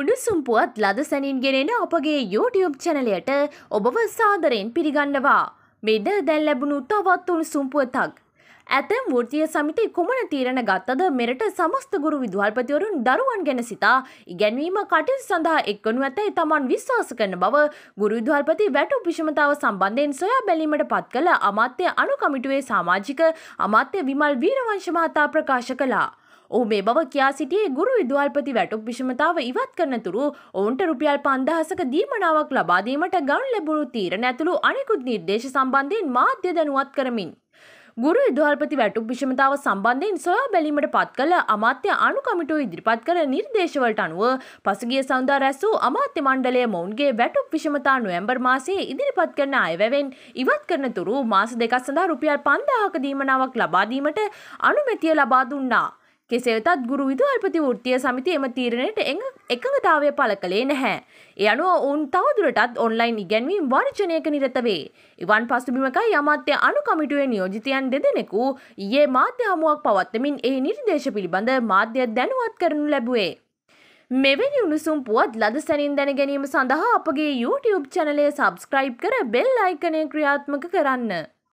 උණුසුම් පුවත් ලද සැනින් ගෙනෙන අපගේ YouTube චැනලයට ඔබව සාදරයෙන් පිළිගන්නවා. මෙද දැන් ලැබුණු තවත් උණුසුම් පුවතක්. ඇතැම් වෘතිය සමිති කුමන තීරණ ගත්තද මෙරට සමස්ත ගුරු විදුහල්පතිවරුන් දරුවන් ගැන සිතා ඉගැන්වීම කටයුතු සඳහා එක්වනු ඇතැයි තමන් විශ්වාස කරන බව ගුරු විදුහල්පති වැටු පිෂමතාව සම්බන්ධයෙන් සොයා බැලීමට පත් කළ අමාත්‍ය අනු කමිටුවේ සමාජික අමාත්‍ය විමල් වීරවංශ මහතා ප්‍රකාශ කළා. ඔහු මේ බව කියා සිටියේ ගුරු විදුහල්පති වැටුප් විෂමතාව ඉවත් කරන තුරු ඔවුන්ට රුපියල් පන්දහසක දීමනාවක් ලබාදීමට ගවන් ලැබුණු තීරණ ඇතුළු අනෙකුත් නිර්දේශ සම්බන්ධයෙන් මාධ්‍ය දැනුවත් කරමින්. ගුරු විදුහල්පති වැටුප් විෂමතාව සම්බන්ධයෙන් සොයා බැලීමට පත් කළ අමාත්‍ය අනුකමිටුව ඉදිරිපත් කළ නිර්දේශවලට අනුව පසුගිය සඳහා රැස් වූ අමාත්‍ය මණ්ඩලය මොවුන්ගේ වැටුප් විෂමතා නොවැම්බර් මාසයේ ඉදිරිපත් කරන අයවැවෙන් ඉවත් කරන තුරු මාස දෙකක් සඳහා රුපියල් පන්දාහක දීමනාවක් ලබාදීමට අනුමැතිය ලබා දුන්නා. කෙසේතත් ගුරු විදු අල්පති ෘත්තිය සමිති එම තීරණයට එකඟතාවය පළ කළේ නැහැ. එ අනුව ඔවුන් තවදුරටත් ඔන්ලයින් ඉගැන්වීම් වර්ජනයක නිරත වේ. ඉවන් පසුබිමකයි අමාත්‍ය අනු කමිටුවේ නියෝජිතයන් දෙදෙනෙකු ඒ මාධ්‍ය හමුවක් පවත්තමින් ඒ නිර්දේශ පිළිබඳ මාධ්‍ය දැනුවත් කරනු ලැබුවේ. මෙවැනි උණුසුම් පුවත් ලද සැනින් දැන ගැනීම සඳහා අපගේ YouTube චනලය සබස්ක්‍රයිබ් කර බෙල් අයිකනය ක්‍රියාත්මක කරන්න.